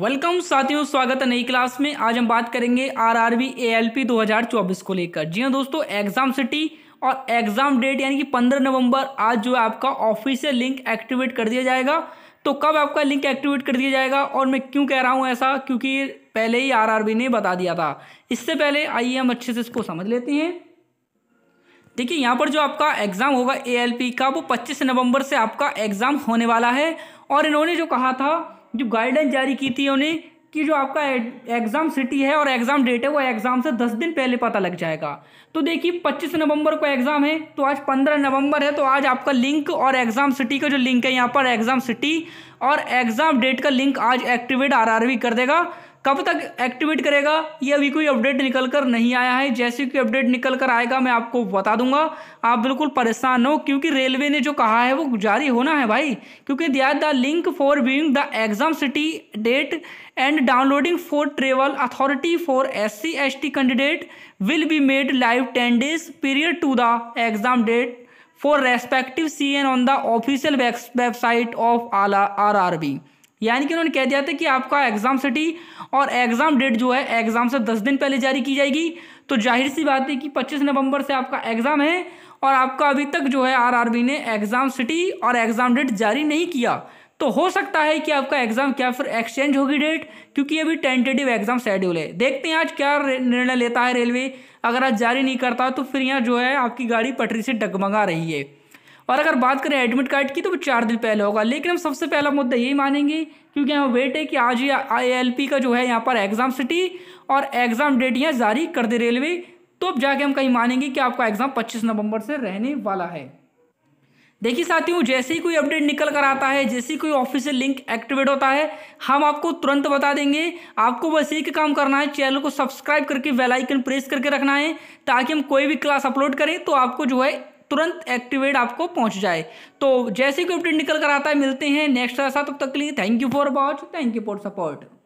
welcome साथियों स्वागत है नई क्लास में आज हम बात करेंगे आरआरबी एएलपी 2024 को लेकर जी हाँ दोस्तों एग्जाम सिटी और एग्जाम डेट यानी कि 15 नवंबर आज जो है आपका ऑफिशियल लिंक एक्टिवेट कर दिया जाएगा तो कब आपका लिंक एक्टिवेट कर दिया जाएगा और मैं क्यों कह रहा हूँ ऐसा क्योंकि पहले ही आर ने बता दिया था इससे पहले आइए हम अच्छे से इसको समझ लेते हैं देखिए यहाँ पर जो आपका एग्ज़ाम होगा ए का वो पच्चीस नवम्बर से आपका एग्ज़ाम होने वाला है और इन्होंने जो कहा था जो गाइडलाइन जारी की थी उन्हें कि जो आपका एग्ज़ाम सिटी है और एग्ज़ाम डेट है वो एग्ज़ाम से दस दिन पहले पता लग जाएगा तो देखिए पच्चीस नवंबर को एग्ज़ाम है तो आज पंद्रह नवंबर है तो आज आपका लिंक और एग्ज़ाम सिटी का जो लिंक है यहाँ पर एग्ज़ाम सिटी और एग्ज़ाम डेट का लिंक आज एक्टिवेट आरआरवी कर देगा कब तक एक्टिवेट करेगा ये अभी कोई अपडेट निकल कर नहीं आया है जैसे कोई अपडेट निकल कर आएगा मैं आपको बता दूंगा आप बिल्कुल परेशान हो क्योंकि रेलवे ने जो कहा है वो जारी होना है भाई क्योंकि they are the link for being the exam city date and downloading for travel authority for S C S T candidate will be made live ten days period to the exam date for respective C N on the official website of R R B यानी कि उन्होंने कह दिया था कि आपका exam city और exam date जो है एग्ज़ाम से दस दिन पहले जारी की जाएगी तो जाहिर सी बात है कि पच्चीस नवंबर से आपका एग्ज़ाम है और आपका अभी तक जो है आरआरबी ने एग्ज़ाम सिटी और एग्ज़ाम डेट जारी नहीं किया तो हो सकता है कि आपका एग्ज़ाम क्या फिर एक्सचेंज होगी डेट क्योंकि अभी टेंटेटिव एग्ज़ाम शेड्यूल है देखते हैं आज क्या निर्णय लेता है रेलवे अगर आज जारी नहीं करता तो फिर यहाँ जो है आपकी गाड़ी पटरी से डगमगा रही है और अगर बात करें एडमिट कार्ड की तो वो चार दिन पहले होगा लेकिन हम सबसे पहला मुद्दा यही मानेंगे क्योंकि हम वेट है कि आज ही आई का जो है यहाँ पर एग्ज़ाम सिटी और एग्ज़ाम डेट यहाँ जारी कर दे रेलवे तो अब जाके हम कहीं मानेंगे कि आपका एग्ज़ाम पच्चीस नवम्बर से रहने वाला है देखिए साथियों जैसे ही कोई अपडेट निकल कर आता है जैसे ही कोई ऑफिशियल लिंक एक्टिवेट होता है हम आपको तुरंत बता देंगे आपको बस एक काम करना है चैनल को सब्सक्राइब करके बेल आइकन प्रेस करके रखना है ताकि हम कोई भी क्लास अपलोड करें तो आपको जो है तुरंत एक्टिवेट आपको पहुंच जाए तो जैसे कोई अपडेट निकल कर आता है मिलते हैं नेक्स्ट साथ तब तक के लिए thank you for watch thank you for support